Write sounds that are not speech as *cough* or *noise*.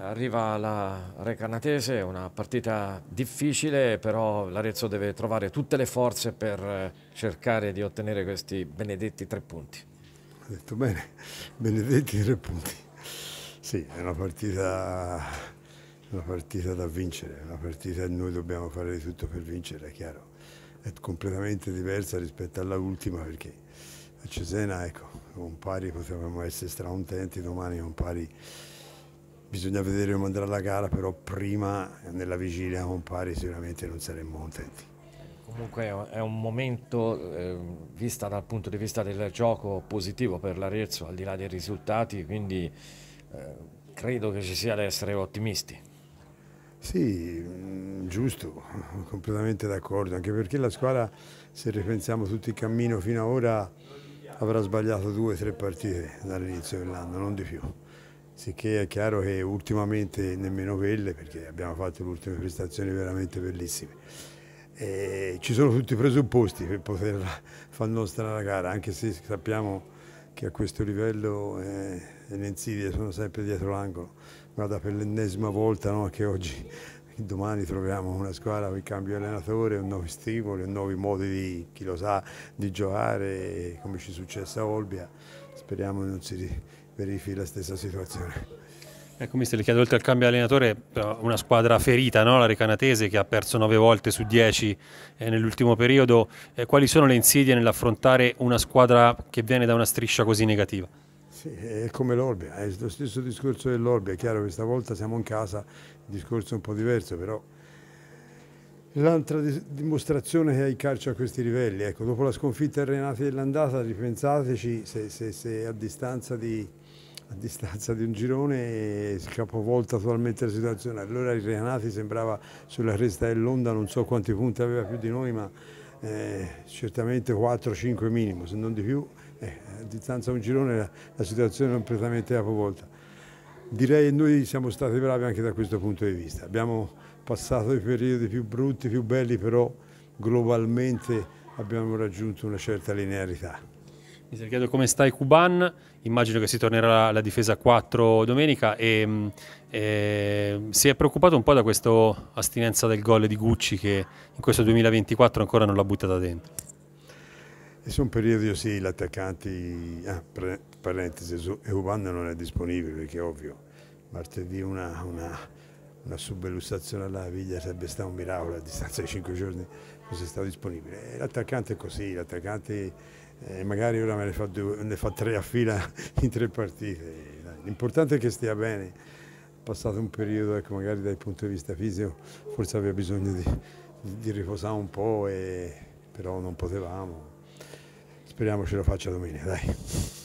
Arriva la Recanatese, una partita difficile, però l'Arezzo deve trovare tutte le forze per eh, cercare di ottenere questi benedetti tre punti. Ha detto bene, benedetti tre punti. Sì, è una partita, una partita da vincere, una partita che noi dobbiamo fare di tutto per vincere, è chiaro. È completamente diversa rispetto alla ultima perché a Cesena, ecco, un pari potevamo essere stracontenti, domani un pari bisogna vedere come andrà la gara, però prima nella vigilia con Pari sicuramente non saremmo contenti. Comunque è un momento, eh, vista dal punto di vista del gioco, positivo per l'Arezzo, al di là dei risultati, quindi eh, credo che ci sia da essere ottimisti. Sì, mm, giusto, *laughs* completamente d'accordo, anche perché la squadra, se ripensiamo tutto il cammino fino ad ora, avrà sbagliato due o tre partite dall'inizio dell'anno, non di più sicché è chiaro che ultimamente nemmeno quelle, perché abbiamo fatto le ultime prestazioni veramente bellissime. E ci sono tutti i presupposti per poter *laughs* far nostra la gara, anche se sappiamo che a questo livello eh, le insidie sono sempre dietro l'angolo. Guarda per l'ennesima volta no, che oggi domani troviamo una squadra il cambio allenatore, un nuovo stimolo, nuovi modi di, chi lo sa, di giocare, come ci è successo a Olbia. Speriamo non si verifichi la stessa situazione. Ecco, mister, le chiedo oltre al cambio allenatore, una squadra ferita, no? la Recanatese, che ha perso nove volte su dieci eh, nell'ultimo periodo. Eh, quali sono le insidie nell'affrontare una squadra che viene da una striscia così negativa? Sì, è come l'Orbia, è lo stesso discorso dell'Orbia, è chiaro che stavolta siamo in casa, il discorso è un po' diverso, però l'altra dimostrazione che hai calcio a questi livelli, ecco, dopo la sconfitta del Renati dell'andata, ripensateci se, se, se a, distanza di, a distanza di un girone si capovolta totalmente la situazione. Allora il Renati sembrava sulla cresta dell'onda, non so quanti punti aveva più di noi, ma eh, certamente 4-5 minimo, se non di più, eh, a distanza di un girone la, la situazione è completamente capovolta. Direi che noi siamo stati bravi anche da questo punto di vista. Abbiamo passato i periodi più brutti, più belli, però globalmente abbiamo raggiunto una certa linearità ti chiedo come stai Kuban, immagino che si tornerà alla difesa 4 domenica e, e, ehm, si è preoccupato un po' da questa astinenza del gol di Gucci che in questo 2024 ancora non l'ha buttata dentro. E sono periodi sì, gli attaccanti, ah, pre, parentesi, Kuban non è disponibile perché è ovvio, martedì una, una, una subellustrazione alla Viglia sarebbe stato un miracolo a distanza di 5 giorni, non fosse stato disponibile. L'attaccante è così, l'attaccante eh, magari ora me ne fa, due, ne fa, tre a fila *laughs* in tre partite. L'importante è che stia bene, passato un periodo, ecco, magari dal punto di vista fisico, forse aveva bisogno di, di riposare un po', e, però non potevamo. Speriamo ce la faccia domenica, dai.